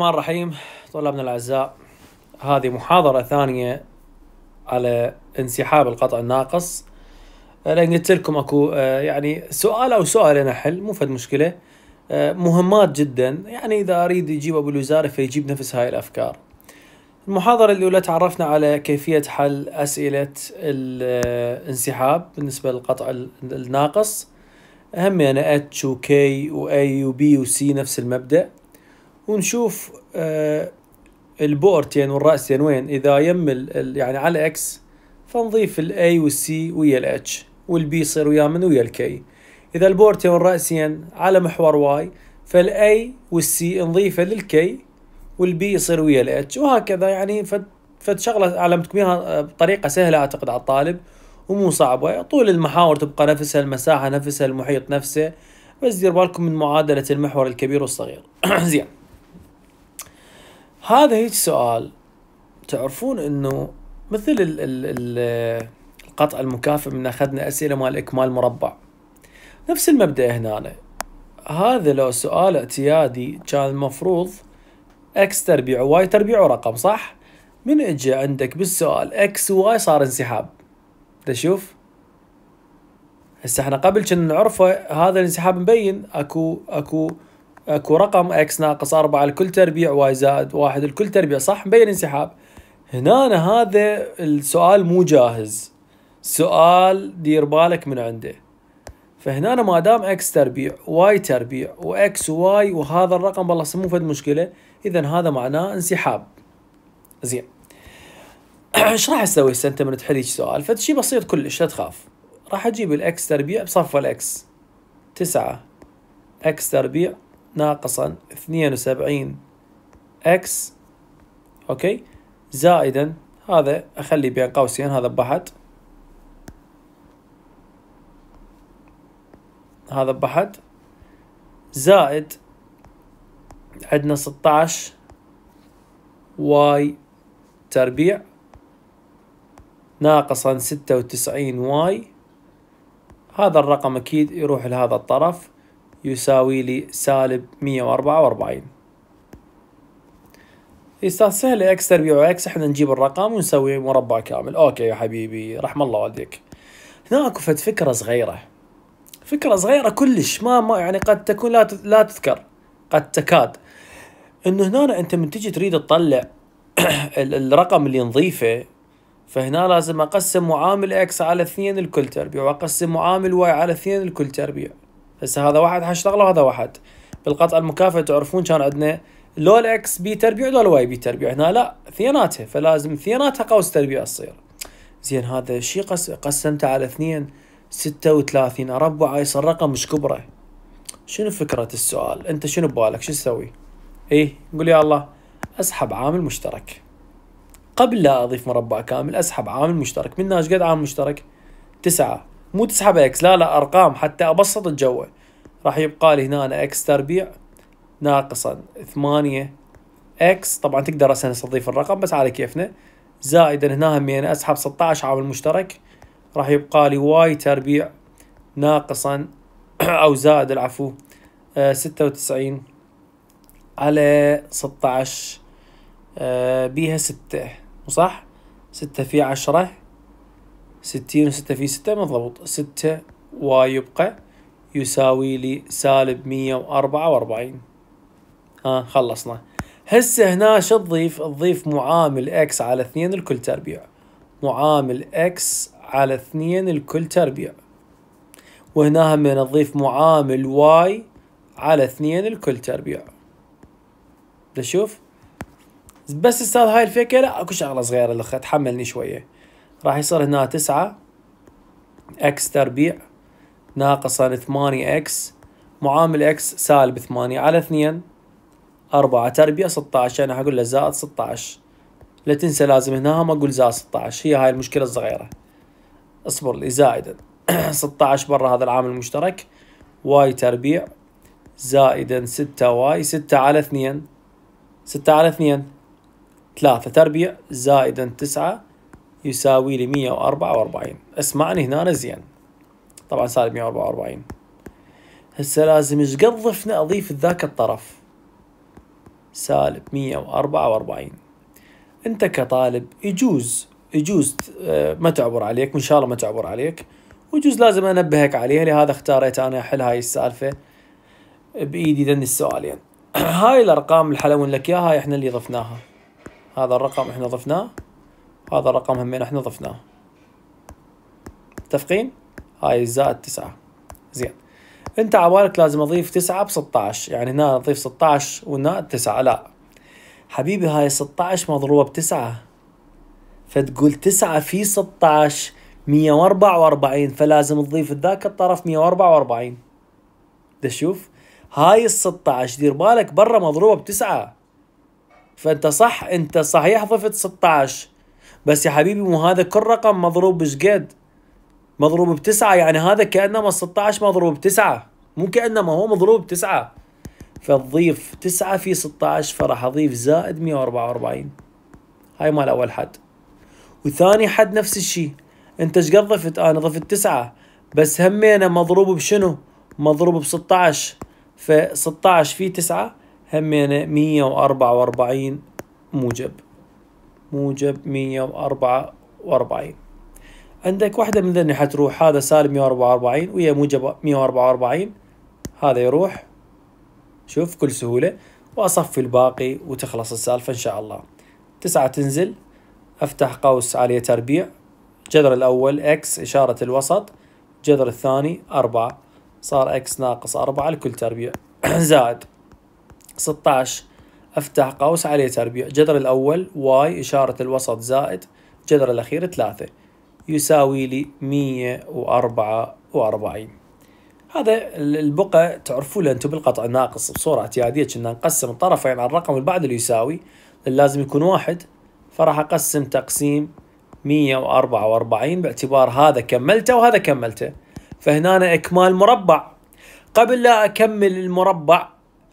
الرحمن الرحيم طلابنا الاعزاء هذه محاضره ثانيه على انسحاب القطع الناقص آه، لان قلت لكم اكو آه، يعني سؤال او سؤالين حل مو فد مشكله آه، مهمات جدا يعني اذا اريد يجيب ابو الوزاره فيجيب نفس هاي الافكار المحاضرة الأولى تعرفنا على كيفية حل أسئلة الانسحاب بالنسبة للقطع الناقص هم يعني اتش وكي واي وبي وسي نفس المبدأ ونشوف آه، البؤرتين يعني والرأسين يعني وين إذا يم يعني على إكس فنضيف الاي والسي ويا الاتش والبي يصير ويا من ويا الكي اذا البورتين يعني والراسين على محور واي فالاي والسي نضيفه للكي والبي يصير ويا الاتش وهكذا يعني فد شغله علمتكم اياها آه، بطريقه سهله اعتقد على الطالب ومو صعبه طول المحاور تبقى نفسها المساحه نفسها المحيط نفسه بس دير بالكم من معادله المحور الكبير والصغير زين هذا هيك سؤال تعرفون انه مثل ال ال القطع المكافئ من اخذنا اسئله مال اكمال مربع نفس المبدا هنا أنا. هذا لو سؤال اعتيادي كان المفروض اكس تربيع واي تربيع رقم صح من اجى عندك بالسؤال اكس وواي صار انسحاب تشوف هسه احنا قبل كنا نعرفه هذا الانسحاب مبين اكو اكو اكو رقم اكس ناقص 4 الكل تربيع واي زائد 1 الكل تربيع صح مبين انسحاب هنا أنا هذا السؤال مو جاهز سؤال دير بالك من عنده فهنا أنا ما دام اكس تربيع واي تربيع واكس واي وهذا الرقم بالله مو فد مشكله اذا هذا معناه انسحاب زين ايش راح اسوي هسه انت من تحل سؤال شيء بسيط كلش لا تخاف راح اجيب الاكس تربيع بصف الاكس تسعة اكس تربيع ناقصا اثنين وسبعين اكس اوكي زائدا هذا اخلي بين قوسين هذا بحد هذا بحد زائد عندنا 16 واي تربيع ناقصا ستة وتسعين واي هذا الرقم أكيد يروح لهذا الطرف يساوي لي سالب 144 استاذ سهل اكس تربيع واكس احنا نجيب الرقم ونسوي مربع كامل اوكي يا حبيبي رحم الله والديك هنا اكو فد فكرة صغيرة فكرة صغيرة كلش ما, ما يعني قد تكون لا لا تذكر قد تكاد انه هنا انت من تجي تريد تطلع الرقم اللي نضيفه فهنا لازم اقسم معامل اكس على اثنين الكل تربيع واقسم معامل واي على اثنين الكل تربيع هسه هذا واحد حنشتغله وهذا واحد بالقطع المكافئه تعرفون كان عندنا لول اكس بي تربيع لول واي بي تربيع هنا لا ثياناتها فلازم ثياناتها قوس تربيع تصير زين هذا شي قس... قسمته على اثنين ستة وثلاثين أربعة يصير رقم مش كبره شنو فكرة السؤال أنت شنو ببالك شو تسوي اي قول يا الله أسحب عامل مشترك قبل لا أضيف مربع كامل أسحب عامل مشترك من قد عامل مشترك تسعة مو تسحب اكس لا لا ارقام حتى ابسط الجو راح يبقى لي هنا اكس تربيع ناقصا ثمانية اكس طبعا تقدر هسه اضيف الرقم بس على كيفنا زائدا هنا همين اسحب 16 عامل مشترك راح يبقى لي واي تربيع ناقصا او زائد العفو آه، ستة وتسعين على 16 آه، بيها 6 وصح 6 في 10 ستين وستة في ستة مضبوط ستة ويبقى يساوي لي سالب مية وأربعة وأربعين ها خلصنا هسه هنا شو تضيف تضيف معامل اكس على اثنين الكل تربيع معامل اكس على اثنين الكل تربيع وهنا هم نضيف معامل واي على اثنين الكل تربيع تشوف بس استاذ هاي الفكره اكو شغله صغيره الاخ تحملني شويه راح يصير هنا تسعة اكس تربيع ناقصا ثمانية اكس معامل اكس سالب ثمانية على اثنين أربعة تربيع ستة عشر أنا هقول له زائد ستة عشر لا تنسى لازم هنا ما أقول زائد ستة عشر هي هاي المشكلة الصغيرة اصبر لي زائدا ستة عشر برا هذا العامل المشترك واي تربيع زائدا ستة واي ستة على اثنين ستة على اثنين ثلاثة تربيع زائدا تسعة يساوي لي 144 اسمعني هنا زين طبعا سالب 144 هسه لازم ايش قد ضفنا اضيف ذاك الطرف سالب 144 انت كطالب يجوز يجوز آه، ما تعبر عليك وان شاء الله ما تعبر عليك ويجوز لازم انبهك عليها لهذا اختاريت انا احل هاي السالفه بايدي ذن السؤالين هاي الارقام الحلوين لك اياها هاي احنا اللي ضفناها هذا الرقم احنا ضفناه هذا الرقم همين احنا ضفناه متفقين هاي زائد تسعة زين انت عبالك لازم اضيف تسعة بستاش يعني هنا اضيف ستاش وهنا تسعة لا حبيبي هاي ستاش مضروبة بتسعة فتقول تسعة في ستاش مية واربعة واربعين فلازم تضيف ذاك الطرف مية واربعة واربعين تشوف هاي الستاش دير بالك برا مضروبة بتسعة فانت صح انت صحيح ضفت 16 بس يا حبيبي مو هذا كل رقم مضروب بشقد مضروب بتسعة يعني هذا كأنما 16 مضروب تسعة مو كأنما هو مضروب تسعة فتضيف تسعة في 16 فراح أضيف زائد 144 هاي مال أول حد وثاني حد نفس الشيء أنت ايش قد ضفت؟ آه، أنا ضفت تسعة بس همينا مضروب بشنو؟ مضروب ب 16 ف 16 في 9 همينا 144 موجب موجب مية وأربعة وأربعين عندك واحدة من ذني حتروح هذا سالب مية وأربعة وأربعين ويا موجب مية وأربعة وأربعين هذا يروح شوف كل سهولة وأصفي الباقي وتخلص السالفة إن شاء الله تسعة تنزل أفتح قوس عالية تربيع جذر الأول إكس إشارة الوسط جذر الثاني أربعة صار إكس ناقص أربعة لكل تربيع زائد ستة افتح قوس عليه تربيع جذر الأول واي إشارة الوسط زائد جذر الأخير ثلاثة يساوي لي مية وأربعة وأربعين هذا البقع تعرفوا له أنتم بالقطع ناقص بصورة اعتيادية كنا نقسم الطرفين على الرقم اللي بعده اللي يساوي لازم يكون واحد فراح أقسم تقسيم مية واربعة واربعين باعتبار هذا كملته وهذا كملته فهنا أنا إكمال مربع قبل لا أكمل المربع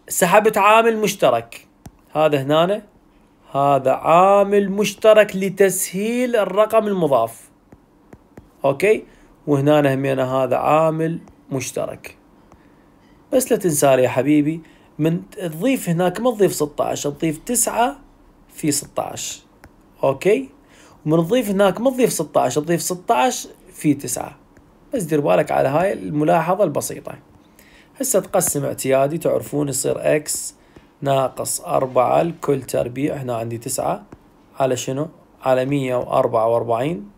سحبت عامل مشترك هذا هنا هذا عامل مشترك لتسهيل الرقم المضاف اوكي وهنا همينا هذا عامل مشترك بس لا تنسى يا حبيبي من تضيف هناك ما تضيف 16 تضيف 9 في 16 اوكي ومن تضيف هناك ما تضيف 16 تضيف 16 في 9 بس دير بالك على هاي الملاحظة البسيطة هسه تقسم اعتيادي تعرفون يصير اكس ناقص أربعة لكل تربيع هنا عندي تسعة على شنو على مية وأربعة وأربعين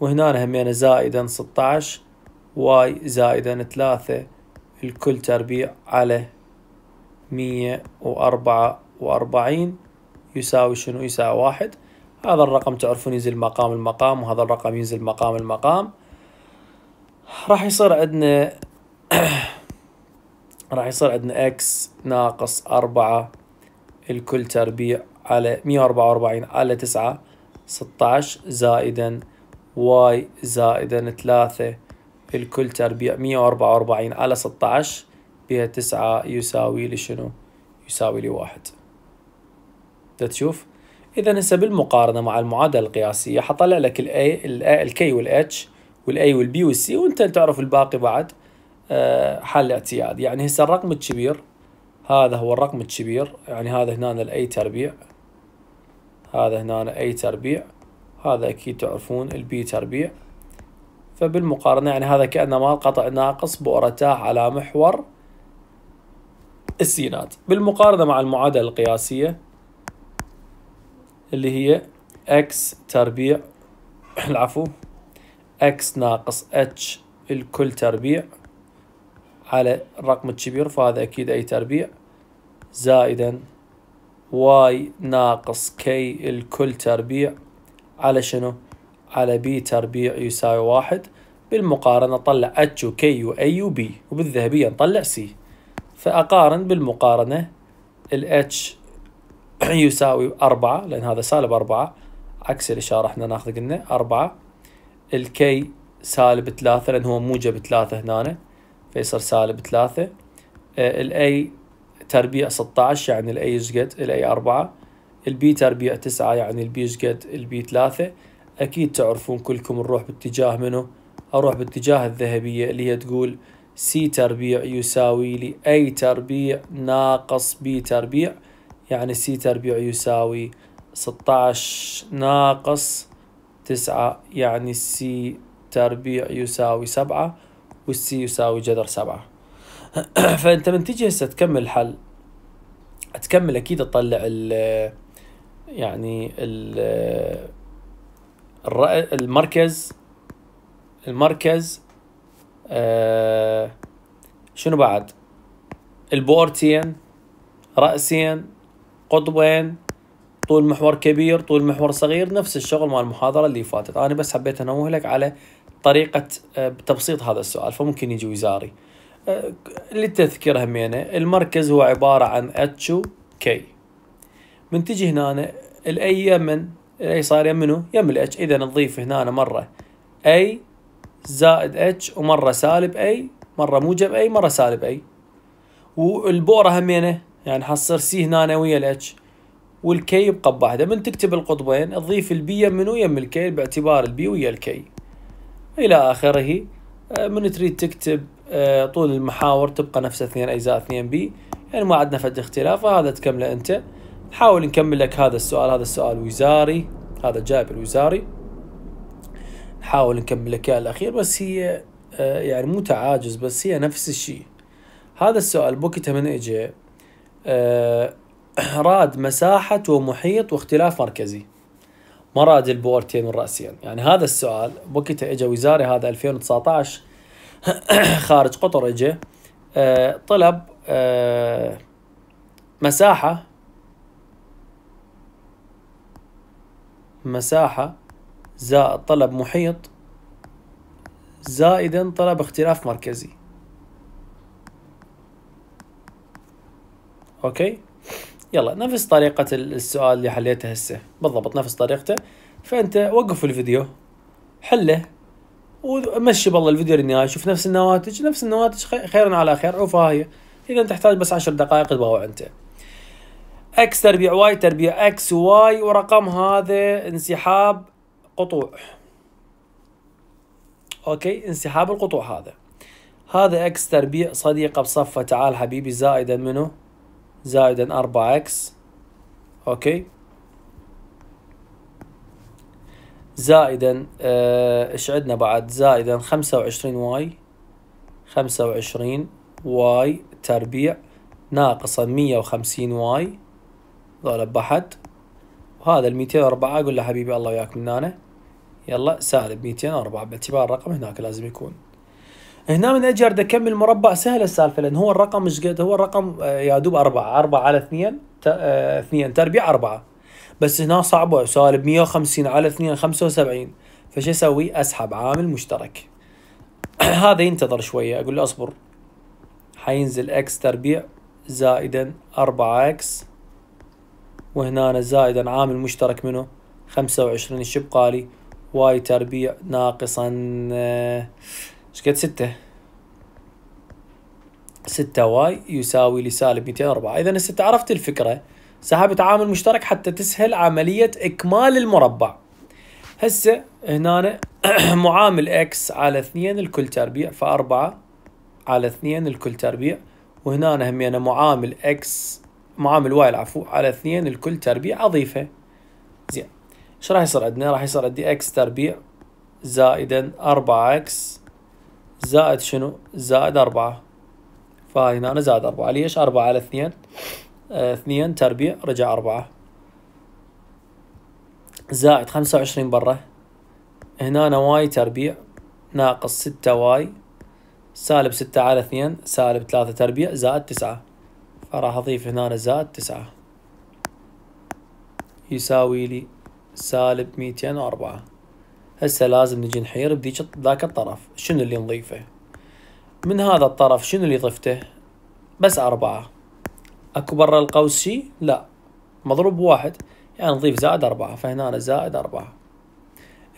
وهنا همينة يعني زائدا ستاعش واي زائدا ثلاثة الكل تربيع على مية وأربعة وأربعين يساوي شنو يساوي واحد هذا الرقم تعرفون ينزل مقام المقام وهذا الرقم ينزل مقام المقام راح يصير عندنا راح يصير عندنا اكس ناقص أربعة الكل تربيع على مية وأربعة وأربعين على تسعة ستاعش زائدا واي زائدا ثلاثة الكل تربيع مية وأربعة وأربعين على ستاعش بها تسعة يساوي لي شنو يساوي لي واحد تشوف إذا هسه بالمقارنة مع المعادلة القياسية حطلع لك ال A ال K وال H وال A وال B وال C وأنت تعرف الباقي بعد آه، حل الاعتياد يعني هسه الرقم الكبير هذا هو الرقم الكبير يعني هذا هنا الاي تربيع هذا هنا اي تربيع هذا اكيد تعرفون البي تربيع فبالمقارنة يعني هذا كأنه مال قطع ناقص بؤرتاه على محور السينات بالمقارنة مع المعادلة القياسية اللي هي اكس تربيع العفو اكس ناقص اتش الكل تربيع على الرقم الكبير فهذا أكيد أي تربيع زائدا واي ناقص كي الكل تربيع على شنو؟ على بي تربيع يساوي واحد بالمقارنة طلع اتش وكي واي وبي وبالذهبية نطلع سي فأقارن بالمقارنة الاتش يساوي أربعة لأن هذا سالب أربعة عكس الإشارة احنا ناخذ قلنا أربعة الكي سالب ثلاثة لأن هو موجب ثلاثة هنا فيصير سالب ثلاثة آه، الاي تربيع 16 يعني الاي يزقد الاي أربعة البي تربيع 9 يعني البي يزقد البي ثلاثة اكيد تعرفون كلكم نروح باتجاه منه اروح باتجاه الذهبية اللي هي تقول سي تربيع يساوي لي اي تربيع ناقص بي تربيع يعني سي تربيع يساوي 16 ناقص 9 يعني سي تربيع يساوي 7 والسي يساوي جذر سبعة فانت من تجي هسه تكمل الحل تكمل اكيد تطلع ال يعني ال المركز المركز آه شنو بعد البورتين رأسين قطبين طول محور كبير طول محور صغير نفس الشغل مع المحاضرة اللي فاتت أنا بس حبيت أنوه لك على طريقة آه، تبسيط هذا السؤال فممكن يجي وزاري آه، للتذكير همينه المركز هو عبارة عن و K من تجي هنا الاي يمن الاي صار يمنه يم الاتش اذا نضيف هنا مرة اي زائد اتش ومرة سالب اي مرة موجب اي مرة سالب اي والبورة همينه يعني حصر سي هنا ويا الاتش والكي يبقى بواحدة من تكتب القطبين تضيف البي يمنه ويم الكي باعتبار البي ويا الكي إلى آخره آه، من تريد تكتب آه، طول المحاور تبقى نفس اثنين أجزاء اثنين بي يعني ما عندنا فد اختلاف فهذا تكمله أنت نحاول نكمل لك هذا السؤال هذا السؤال وزاري هذا جايب الوزاري نحاول نكمل لك الأخير بس هي آه، يعني مو تعاجز بس هي نفس الشيء هذا السؤال بوقتها من اجى راد مساحة ومحيط واختلاف مركزي مراد راد يلبو راسيا يعني هذا السؤال وقتها اجى وزاري هذا 2019 خارج قطر اجى آه، طلب آه، مساحه مساحه زائد طلب محيط زائدا طلب اختلاف مركزي اوكي يلا نفس طريقة السؤال اللي حليته هسه بالضبط نفس طريقته فأنت وقف الفيديو حله ومشي بالله الفيديو للنهاية شوف نفس النواتج نفس النواتج خير على خير أو فاهية إذا تحتاج بس عشر دقائق تباوع أنت اكس تربيع واي تربيع اكس واي ورقم هذا انسحاب قطوع اوكي انسحاب القطوع هذا هذا اكس تربيع صديقه بصفه تعال حبيبي زائدا منه زائدا 4 اكس اوكي زائدا آه، ايش عندنا بعد زائدا 25 واي 25 واي تربيع ناقصا 150 واي ضل بحد وهذا ال 204 اقول له حبيبي الله وياك من هنا يلا سالب 204 باعتبار الرقم هناك لازم يكون هنا من اجي ارد اكمل مربع سهله السالفه لان هو الرقم ايش قد هو الرقم آه، يا دوب أربعة أربعة على اثنين آه، اثنين تربيع أربعة بس هنا صعبه سالب 150 على اثنين 75 فش اسوي اسحب عامل مشترك هذا ينتظر شويه اقول له اصبر حينزل اكس تربيع زائدا 4 اكس وهنا زائدا عامل مشترك منه 25 لي؟ واي تربيع ناقصا آه، ايش قد ستة؟ ستة واي يساوي لسالب 204 إذا الستة عرفت الفكرة سحبت عامل مشترك حتى تسهل عملية إكمال المربع هسه هنا معامل اكس على اثنين الكل تربيع فاربعة على اثنين الكل تربيع وهنا همينه معامل اكس معامل واي العفو على اثنين الكل تربيع اضيفه زين ايش راح يصير عندنا راح يصير عندي اكس تربيع زائدا 4 اكس زائد شنو زائد أربعة فهنا أنا زائد أربعة ليش أربعة على اثنين آه، اثنين تربيع رجع أربعة زائد خمسة وعشرين برا هنا واي تربيع ناقص ستة واي سالب ستة على اثنين سالب ثلاثة تربيع زائد تسعة فراح أضيف هنا زائد تسعة يساوي لي سالب ميتين وأربعة هسه لازم نجي نحير بذيك ذاك الطرف شنو اللي نضيفه من هذا الطرف شنو اللي ضفته بس أربعة أكو برا القوس شي لا مضروب واحد يعني نضيف زائد أربعة فهنا أنا زائد أربعة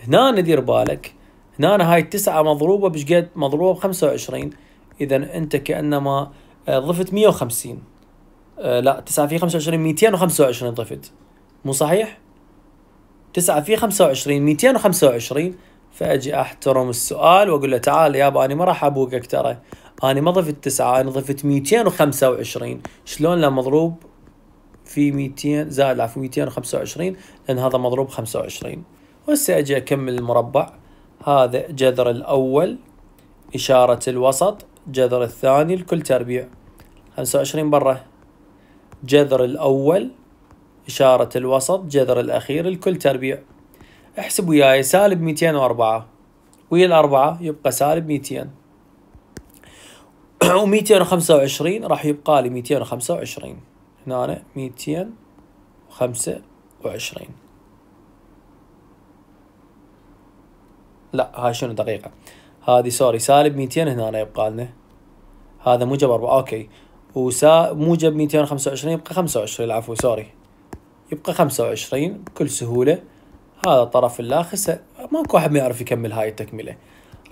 هنا ندير بالك هنا هاي التسعة مضروبة بشقد مضروبة بخمسة وعشرين إذا أنت كأنما آه، ضفت مية وخمسين آه، لا تسعة في خمسة وعشرين ميتين وخمسة وعشرين ضفت مو صحيح؟ 9 في 25 225 فاجي احترم السؤال واقول له تعال يا يابا انا ما راح ابوقك ترى انا ما ضفت 9 انا ضفت 225 شلون لا مضروب في 200 زائد عفوا 225 لان هذا مضروب 25 وهسه اجي اكمل المربع هذا جذر الاول اشاره الوسط جذر الثاني الكل تربيع 25 برا جذر الاول إشارة الوسط جذر الأخير الكل تربيع احسب وياي سالب 204 ويا الأربعة يبقى سالب 200 و 225 راح يبقى لي 225 هنا أنا 225 لا هاي شنو دقيقة هذه سوري سالب 200 هنا أنا يبقى لنا هذا موجب 4 اوكي وسا موجب 225 يبقى 25 العفو سوري يبقى خمسة وعشرين بكل سهولة هذا الطرف اللاخس ماكو أحد ما يعرف يكمل هاي التكملة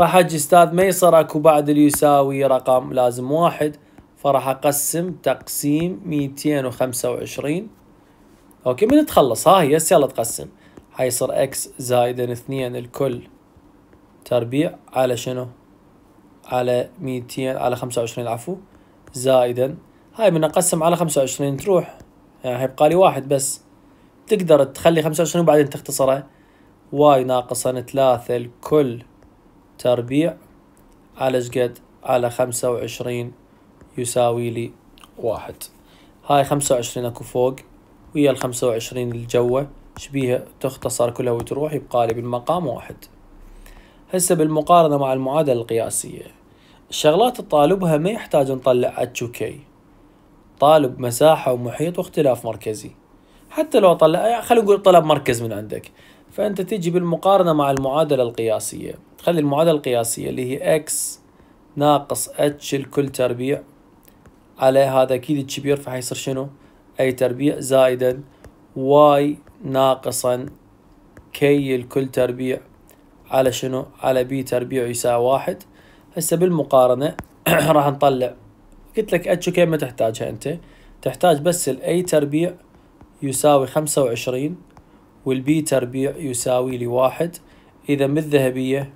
راح أجي أستاذ ميسر أكو بعد اليساوي رقم لازم واحد فراح أقسم تقسيم ميتين وخمسة وعشرين أوكي من تخلص هاي هسه يلا تقسم حيصير إكس زايدا اثنين الكل تربيع على شنو على ميتين على خمسة وعشرين عفو زائدا هاي من أقسم على خمسة وعشرين تروح يعني هيبقى لي واحد بس تقدر تخلي 25 وبعدين تختصره واي ناقص عن ثلاثة الكل تربيع على شقد على خمسة وعشرين يساوي لي واحد هاي خمسة وعشرين اكو فوق ويا الخمسة وعشرين الجوة شبيها تختصر كلها وتروح يبقى لي بالمقام واحد هسه بالمقارنة مع المعادلة القياسية الشغلات الطالبها ما يحتاج نطلع اتش وكي طالب مساحة ومحيط واختلاف مركزي حتى لو طلع خلينا نقول طلب مركز من عندك فأنت تيجي بالمقارنة مع المعادلة القياسية تخلي المعادلة القياسية اللي هي x ناقص h الكل تربيع على هذا أكيد الكبير فحيصير شنو أي تربيع زائدا y ناقصا k الكل تربيع على شنو على b تربيع يساوي واحد هسه بالمقارنة راح نطلع قلت لك h كم تحتاجها أنت تحتاج بس الاي تربيع يساوي خمسة وعشرين والبي تربيع يساوي لواحد واحد إذا من الذهبية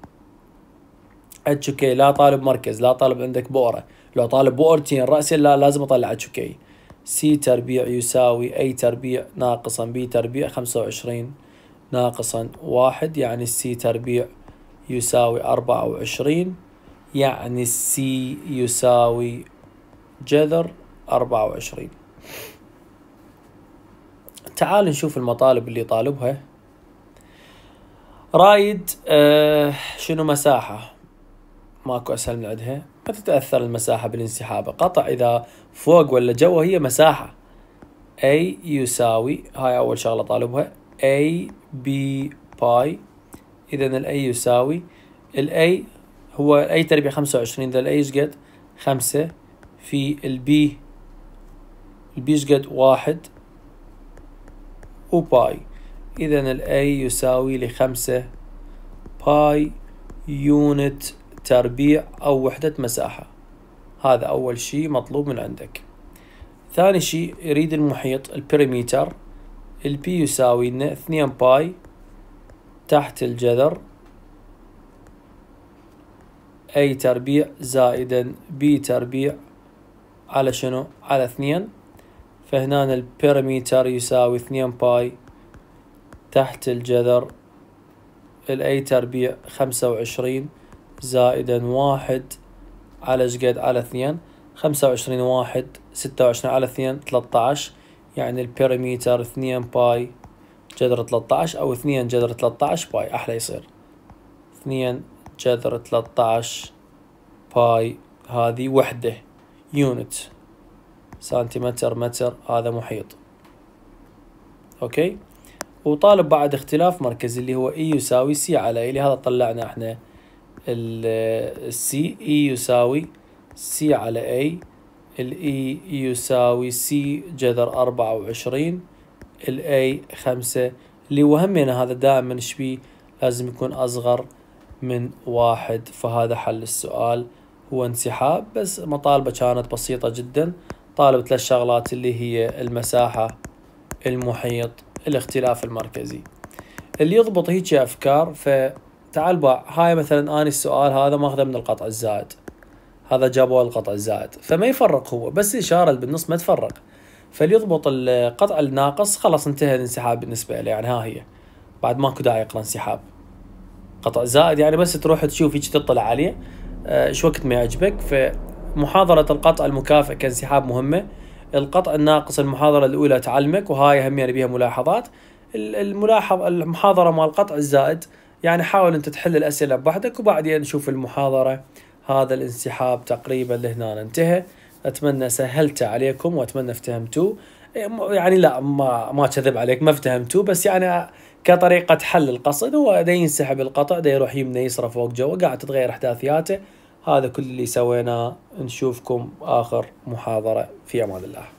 اتشوكي لا طالب مركز لا طالب عندك بؤرة لو طالب بؤرتين رأسي لا لازم أطلع اتشوكي سي تربيع يساوي أي تربيع ناقصا بي تربيع خمسة وعشرين ناقصا واحد يعني السي تربيع يساوي أربعة وعشرين يعني السي يساوي جذر أربعة وعشرين تعال نشوف المطالب اللي طالبها رايد آه شنو مساحة ماكو أسهل من عندها ما تتأثر المساحة بالانسحابة قطع إذا فوق ولا جوا هي مساحة A يساوي هاي أول شغلة طالبها A B باي إذا ال A يساوي ال A هو أي A تربيع خمسة وعشرين إذا ال A يشقد 5 خمسة في ال B ال B يشقد 1 واحد وباي إذا الأي يساوي لخمسة باي يونت تربيع أو وحدة مساحة هذا أول شيء مطلوب من عندك ثاني شيء يريد المحيط البريميتر البي يساوي لنا اثنين باي تحت الجذر أي تربيع زائدا بي تربيع على شنو على اثنين فهنا البيراميتر يساوي اثنين باي تحت الجذر الاي تربيع خمسة وعشرين زائدا واحد على شقد على اثنين خمسة وعشرين واحد ستة وعشرين على اثنين تلتاعش يعني البيراميتر اثنين باي جذر تلتاعش أو اثنين جذر تلتاعش باي أحلى يصير اثنين جذر تلتاعش باي هذه وحدة يونت سنتيمتر متر هذا محيط اوكي وطالب بعد اختلاف مركزي اللي هو اي e يساوي سي على اي لهذا طلعنا احنا السي اي e يساوي سي على اي الاي e يساوي سي جذر أربعة وعشرين الاي خمسة اللي وهمنا هذا دائما شبيه لازم يكون أصغر من واحد فهذا حل السؤال هو انسحاب بس مطالبة كانت بسيطة جدا طالب ثلاث شغلات اللي هي المساحة المحيط الاختلاف المركزي اللي يضبط هيك أفكار فتعال باع هاي مثلا اني السؤال هذا ماخذه من القطع الزائد هذا جابوه القطع الزائد فما يفرق هو بس الإشارة اللي بالنص ما تفرق فليضبط القطع الناقص خلاص انتهى الانسحاب بالنسبة له يعني ها هي بعد ماكو داعي يقرأ انسحاب قطع زائد يعني بس تروح تشوف هيك تطلع عليه آه، شو وقت ما يعجبك ف محاضرة القطع المكافئ كانسحاب مهمة القطع الناقص المحاضرة الأولى تعلمك وهاي هم يعني بيها ملاحظات الملاحظة المحاضرة مال القطع الزائد يعني حاول أنت تحل الأسئلة بوحدك وبعدين نشوف المحاضرة هذا الانسحاب تقريبا لهنا انتهى أتمنى سهلته عليكم وأتمنى افتهمتوه يعني لا ما ما كذب عليك ما افتهمتوه بس يعني كطريقة حل القصد هو ده ينسحب القطع ده يروح يمنى يصرف فوق جوه قاعد تتغير أحداثياته هذا كل اللي سويناه نشوفكم آخر محاضرة في أمان الله